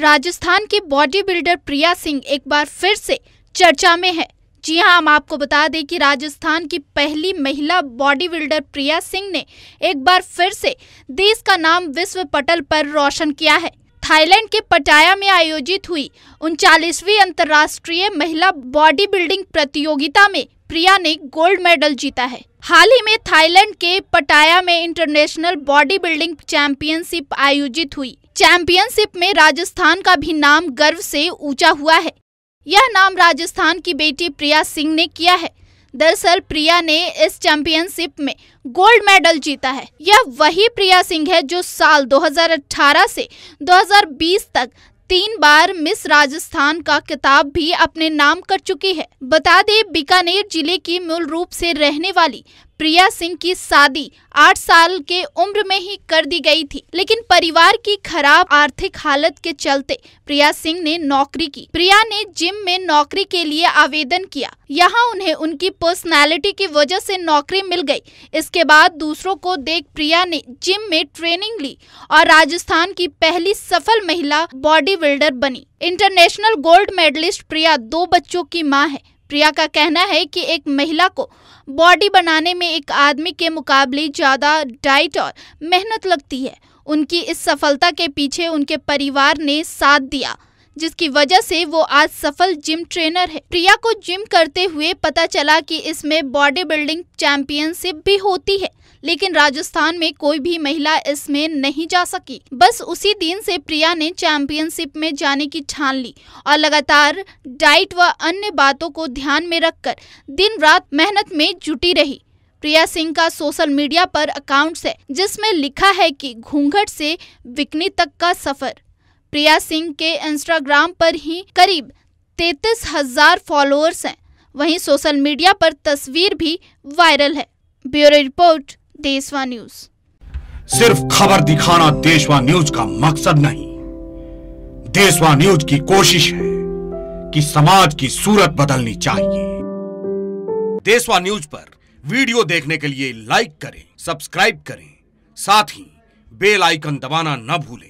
राजस्थान की body builder प्रिया सिंह एक बार फिर से चर्चा में है जी हाँ हम आपको बता दें कि राजस्थान की पहली महिला बॉडी बिल्डर प्रिया सिंह ने एक बार फिर से देश का नाम विश्व पटल पर रोशन किया है थाईलैंड के पटाया में आयोजित हुई उनचालीसवीं अंतर्राष्ट्रीय महिला बॉडी बिल्डिंग प्रतियोगिता में प्रिया ने गोल्ड मेडल जीता है हाल ही में थाईलैंड के पटाया में इंटरनेशनल बॉडी बिल्डिंग चैंपियनशिप आयोजित हुई चैंपियनशिप में राजस्थान का भी नाम गर्व से ऊंचा हुआ है यह नाम राजस्थान की बेटी प्रिया सिंह ने किया है दरअसल प्रिया ने इस चैंपियनशिप में गोल्ड मेडल जीता है यह वही प्रिया सिंह है जो साल 2018 से 2020 तक तीन बार मिस राजस्थान का किताब भी अपने नाम कर चुकी है बता दें बीकानेर जिले की मूल रूप से रहने वाली प्रिया सिंह की शादी आठ साल के उम्र में ही कर दी गई थी लेकिन परिवार की खराब आर्थिक हालत के चलते प्रिया सिंह ने नौकरी की प्रिया ने जिम में नौकरी के लिए आवेदन किया यहाँ उन्हें उनकी पर्सनालिटी की वजह से नौकरी मिल गई इसके बाद दूसरों को देख प्रिया ने जिम में ट्रेनिंग ली और राजस्थान की पहली सफल महिला बॉडी बिल्डर बनी इंटरनेशनल गोल्ड मेडलिस्ट प्रिया दो बच्चों की माँ है प्रिया का कहना है कि एक महिला को बॉडी बनाने में एक आदमी के मुकाबले ज़्यादा डाइट और मेहनत लगती है उनकी इस सफलता के पीछे उनके परिवार ने साथ दिया जिसकी वजह से वो आज सफल जिम ट्रेनर है प्रिया को जिम करते हुए पता चला कि इसमें बॉडी बिल्डिंग चैंपियनशिप भी होती है लेकिन राजस्थान में कोई भी महिला इसमें नहीं जा सकी बस उसी दिन से प्रिया ने चैंपियनशिप में जाने की ठान ली और लगातार डाइट व अन्य बातों को ध्यान में रखकर दिन रात मेहनत में जुटी रही प्रिया सिंह का सोशल मीडिया पर अकाउंट्स है जिसमें लिखा है कि घूंघट से बिकनी तक का सफर प्रिया सिंह के इंस्टाग्राम पर ही करीब तैतीस हजार फॉलोअर्स हैं वहीं सोशल मीडिया पर तस्वीर भी वायरल है ब्यूरो रिपोर्ट देशवा न्यूज सिर्फ खबर दिखाना देशवा न्यूज का मकसद नहीं देशवा न्यूज की कोशिश है कि समाज की सूरत बदलनी चाहिए देशवा न्यूज पर वीडियो देखने के लिए लाइक करें सब्सक्राइब करें साथ ही बेल आइकन दबाना न भूलें